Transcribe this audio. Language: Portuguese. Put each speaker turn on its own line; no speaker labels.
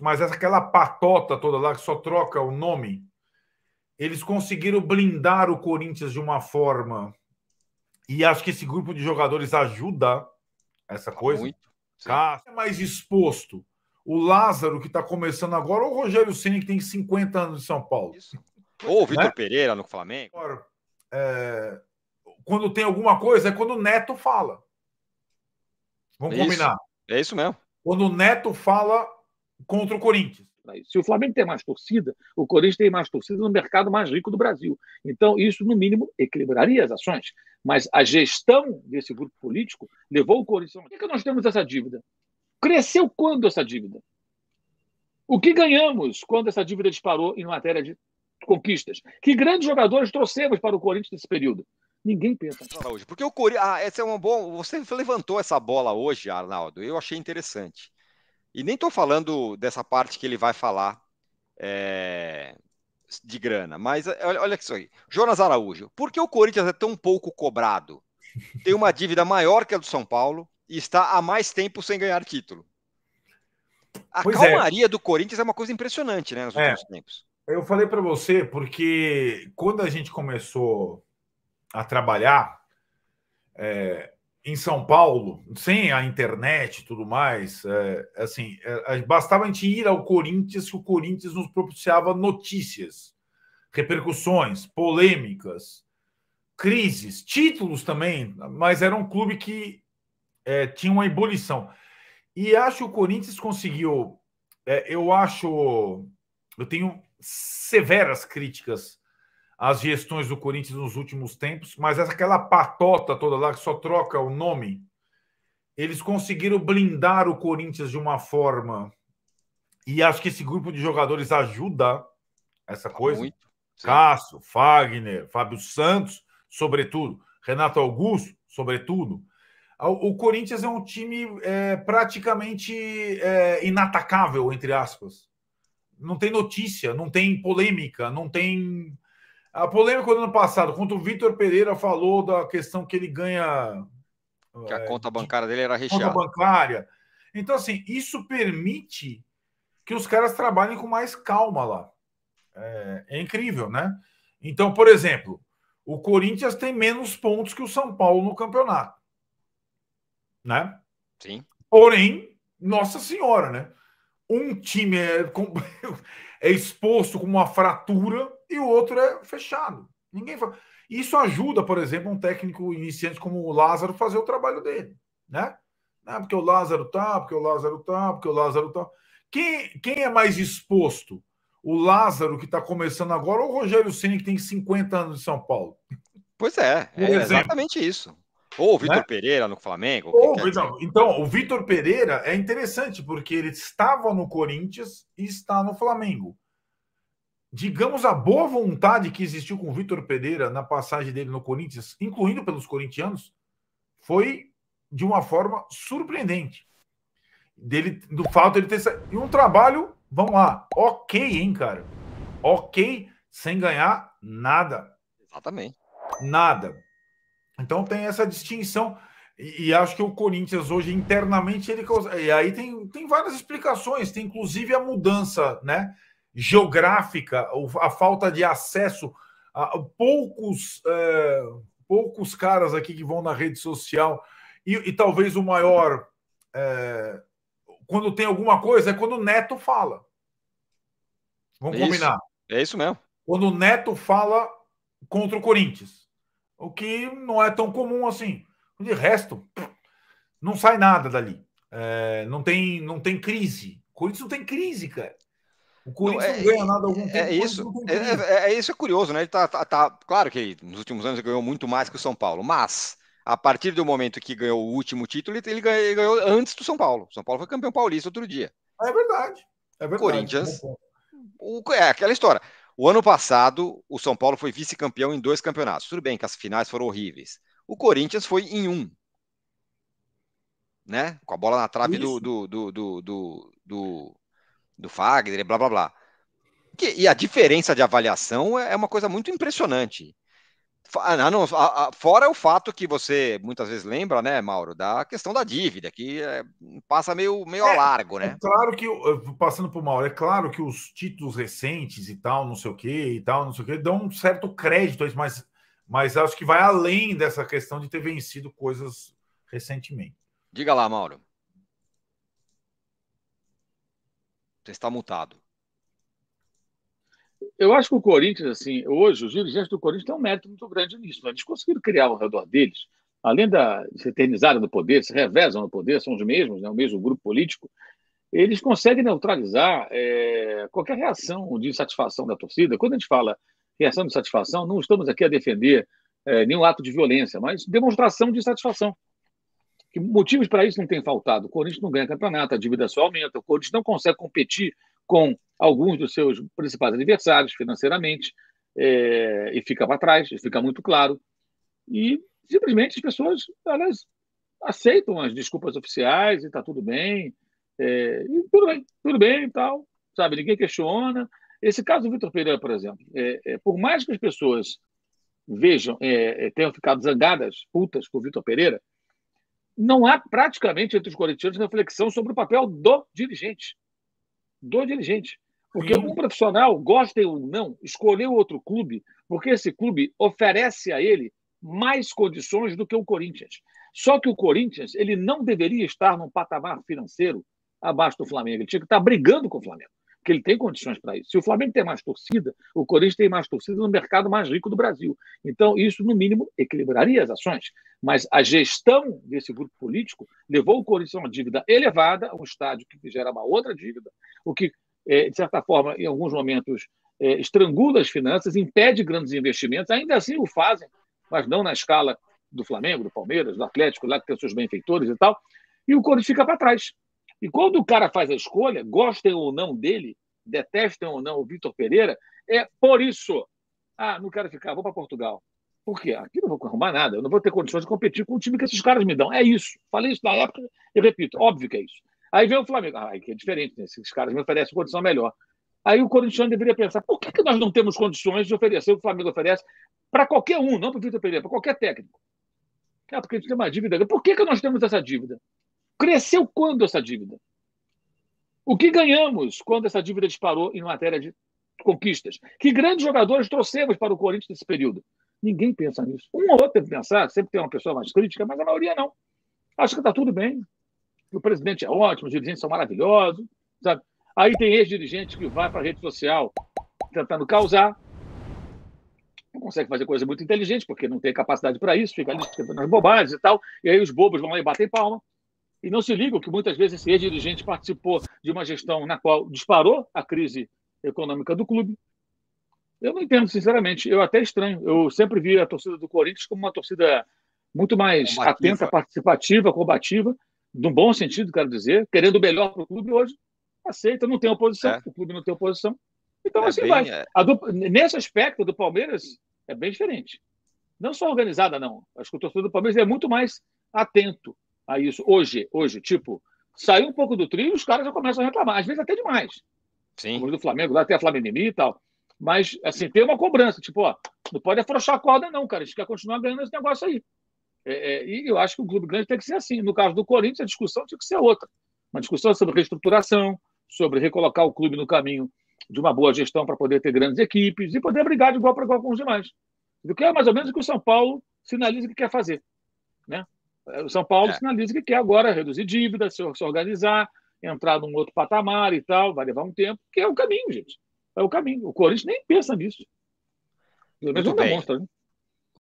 mas aquela patota toda lá que só troca o nome, eles conseguiram blindar o Corinthians de uma forma. E acho que esse grupo de jogadores ajuda essa ah, coisa. Muito. Tá? é mais exposto. O Lázaro, que está começando agora, ou o Rogério Ceni que tem 50 anos de São Paulo. Isso.
Ou o Vitor né? Pereira no
Flamengo. Agora, é... Quando tem alguma coisa, é quando o Neto fala.
Vamos é combinar. É isso mesmo. Quando o Neto fala, contra o Corinthians. Né? Se o Flamengo tem mais torcida, o Corinthians tem mais torcida no mercado mais rico do Brasil. Então, isso, no mínimo, equilibraria as ações. Mas a gestão desse grupo político levou o Corinthians. Por que, é que nós temos essa dívida? Cresceu quando essa dívida? O que ganhamos quando essa dívida disparou em matéria de conquistas? Que grandes
jogadores trouxemos para o Corinthians nesse período? Ninguém pensa. Hoje, porque o Corinthians, ah, essa é uma boa. Você levantou essa bola hoje, Arnaldo. Eu achei interessante. E nem estou falando dessa parte que ele vai falar é, de grana, mas é, olha, olha isso aí. Jonas Araújo, por que o Corinthians é tão pouco cobrado? Tem uma dívida maior que a do São Paulo e está há mais tempo sem ganhar título. A pois é. calmaria é. do Corinthians é uma coisa impressionante, né, nos é. últimos é. tempos.
Eu falei para você porque quando a gente começou a trabalhar, é, em São Paulo, sem a internet e tudo mais, é, assim, é, bastava a gente ir ao Corinthians que o Corinthians nos propiciava notícias, repercussões, polêmicas, crises, títulos também, mas era um clube que é, tinha uma ebulição. E acho que o Corinthians conseguiu, é, eu acho, eu tenho severas críticas as gestões do Corinthians nos últimos tempos, mas aquela patota toda lá que só troca o nome, eles conseguiram blindar o Corinthians de uma forma. E acho que esse grupo de jogadores ajuda essa ah, coisa. Muito. Cássio, Fagner, Fábio Santos, sobretudo. Renato Augusto, sobretudo. Ah, o Corinthians é um time é, praticamente é, inatacável, entre aspas. Não tem notícia, não tem polêmica, não tem a polêmica do ano passado, quando o Vitor Pereira falou da questão que ele ganha.
Que a é, conta bancária dele era recheada. Conta bancária.
Então, assim, isso permite que os caras trabalhem com mais calma lá. É, é incrível, né? Então, por exemplo, o Corinthians tem menos pontos que o São Paulo no campeonato. Né? Sim. Porém, nossa senhora, né? Um time é, é exposto com uma fratura e o outro é fechado. Ninguém fala. Isso ajuda, por exemplo, um técnico iniciante como o Lázaro fazer o trabalho dele, né? Não, ah, porque o Lázaro tá, porque o Lázaro tá, porque o Lázaro tá. Quem, quem é mais exposto? O Lázaro que está começando agora ou o Rogério Ceni que tem 50 anos em São Paulo? Pois é, é exatamente isso.
Ou o Vitor né? Pereira no Flamengo. Ou, então,
então, o Vitor Pereira é interessante porque ele estava no Corinthians e está no Flamengo digamos, a boa vontade que existiu com o Vitor Pereira na passagem dele no Corinthians, incluindo pelos corintianos, foi de uma forma surpreendente. Dele, do fato de ele ter e um trabalho, vamos lá, ok, hein, cara? Ok, sem ganhar nada. Exatamente. Nada. Então tem essa distinção. E, e acho que o Corinthians hoje internamente ele e aí tem, tem várias explicações, tem inclusive a mudança, né? geográfica, a falta de acesso a poucos, é, poucos caras aqui que vão na rede social e, e talvez o maior é, quando tem alguma coisa é quando o Neto fala. Vamos é combinar. É isso mesmo. Quando o Neto fala contra o Corinthians, o que não é tão comum assim. De resto, não sai nada dali. É, não tem, não tem crise. O Corinthians não tem crise, cara.
O Corinthians é, não ganha nada
algum é, tempo. É isso, é, é,
é, isso é curioso, né? Ele tá, tá, tá, claro que nos últimos anos ele ganhou muito mais que o São Paulo, mas a partir do momento que ganhou o último título, ele ganhou, ele ganhou antes do São Paulo. O São Paulo foi campeão paulista outro dia.
É verdade.
É verdade. Corinthians. O, é aquela história. O ano passado, o São Paulo foi vice-campeão em dois campeonatos. Tudo bem que as finais foram horríveis. O Corinthians foi em um. Né? Com a bola na trave do, do, do, do, do do Fagner, blá blá blá. E a diferença de avaliação é, é uma coisa muito impressionante. Ah, fora o fato que você muitas vezes lembra, né, Mauro, da questão da dívida, que é, passa meio, meio é, ao largo, né? É
claro que, passando por Mauro, é claro que os títulos recentes e tal, não sei o que e tal, não sei o que, dão um certo crédito, mas, mas acho que vai além dessa questão de ter vencido coisas recentemente.
Diga lá, Mauro. Você
está mutado. Eu acho que o Corinthians, assim, hoje, os dirigentes do Corinthians têm um mérito muito grande nisso. Né? Eles conseguiram criar ao redor deles, além da, de se eternizarem no poder, se revezam no poder, são os mesmos, né? o mesmo grupo político, eles conseguem neutralizar é, qualquer reação de insatisfação da torcida. Quando a gente fala reação de insatisfação, não estamos aqui a defender é, nenhum ato de violência, mas demonstração de insatisfação que motivos para isso não tem faltado. O Corinthians não ganha campeonato, a dívida só aumenta, o Corinthians não consegue competir com alguns dos seus principais adversários financeiramente é, e fica para trás, fica muito claro. E simplesmente as pessoas elas aceitam as desculpas oficiais e está tudo bem, é, e tudo bem, tudo bem e tal, sabe? Ninguém questiona. Esse caso do Vitor Pereira, por exemplo, é, é, por mais que as pessoas vejam, é, é tenham ficado zangadas, putas com o Vitor Pereira, não há praticamente entre os corintianos reflexão sobre o papel do dirigente. Do dirigente. Porque um profissional, gostem ou não, escolheu outro clube, porque esse clube oferece a ele mais condições do que o Corinthians. Só que o Corinthians ele não deveria estar num patamar financeiro abaixo do Flamengo. Ele tinha que estar brigando com o Flamengo que ele tem condições para isso. Se o Flamengo tem mais torcida, o Corinthians tem mais torcida no mercado mais rico do Brasil. Então, isso, no mínimo, equilibraria as ações. Mas a gestão desse grupo político levou o Corinthians a uma dívida elevada, um estádio que gera uma outra dívida, o que, eh, de certa forma, em alguns momentos, eh, estrangula as finanças, impede grandes investimentos, ainda assim o fazem, mas não na escala do Flamengo, do Palmeiras, do Atlético, lá que tem seus benfeitores e tal, e o Corinthians fica para trás. E quando o cara faz a escolha, gostem ou não dele, detestem ou não o Vitor Pereira, é por isso. Ah, não quero ficar, vou para Portugal. Por quê? Aqui não vou arrumar nada, eu não vou ter condições de competir com o time que esses caras me dão. É isso. Falei isso na época e repito, óbvio que é isso. Aí vem o Flamengo. Ah, que é diferente, né? Esses caras me oferecem condição melhor. Aí o Corinthians deveria pensar: por que, que nós não temos condições de oferecer o que o Flamengo oferece para qualquer um, não para o Vitor Pereira, para qualquer técnico? Ah, porque a gente tem uma dívida. Por que, que nós temos essa dívida? Cresceu quando essa dívida? O que ganhamos quando essa dívida disparou em matéria de conquistas? Que grandes jogadores trouxemos para o Corinthians nesse período? Ninguém pensa nisso. Um ou outro deve pensar, sempre tem uma pessoa mais crítica, mas a maioria não. Acho que está tudo bem. O presidente é ótimo, os dirigentes são maravilhosos. Sabe? Aí tem ex-dirigente que vai para a rede social tentando causar, não consegue fazer coisa muito inteligente, porque não tem capacidade para isso, fica ali escrevendo as bobagens e tal, e aí os bobos vão lá e batem palma e não se ligam que muitas vezes esse ex-dirigente participou de uma gestão na qual disparou a crise econômica do clube. Eu não entendo, sinceramente. Eu até estranho. Eu sempre vi a torcida do Corinthians como uma torcida muito mais combativa. atenta, participativa, combativa, num bom sentido, quero dizer, querendo o melhor para o clube hoje. Aceita, não tem oposição. É. O clube não tem oposição. Então, é assim bem, vai. É... Do... Nesse aspecto do Palmeiras, é bem diferente. Não só organizada, não. Acho que o torcedor do Palmeiras é muito mais atento a isso hoje, hoje, tipo, saiu um pouco do trilho, os caras já começam a reclamar, às vezes até demais. Sim. Como do Flamengo, lá até a Flamengo e tal. Mas, assim, tem uma cobrança, tipo, ó, não pode afrouxar a corda, não, cara. A gente quer continuar ganhando esse negócio aí. É, é, e eu acho que o clube grande tem que ser assim. No caso do Corinthians, a discussão tinha que ser outra. Uma discussão sobre reestruturação, sobre recolocar o clube no caminho de uma boa gestão para poder ter grandes equipes e poder brigar de igual para igual com os demais. Do que é mais ou menos o que o São Paulo sinaliza que quer fazer. Né? O São Paulo é. sinaliza que quer agora reduzir dívida, se organizar, entrar num outro patamar e tal, vai levar um tempo, que é o caminho, gente. É o caminho. O Corinthians nem pensa nisso. Pelo menos não demonstra, né?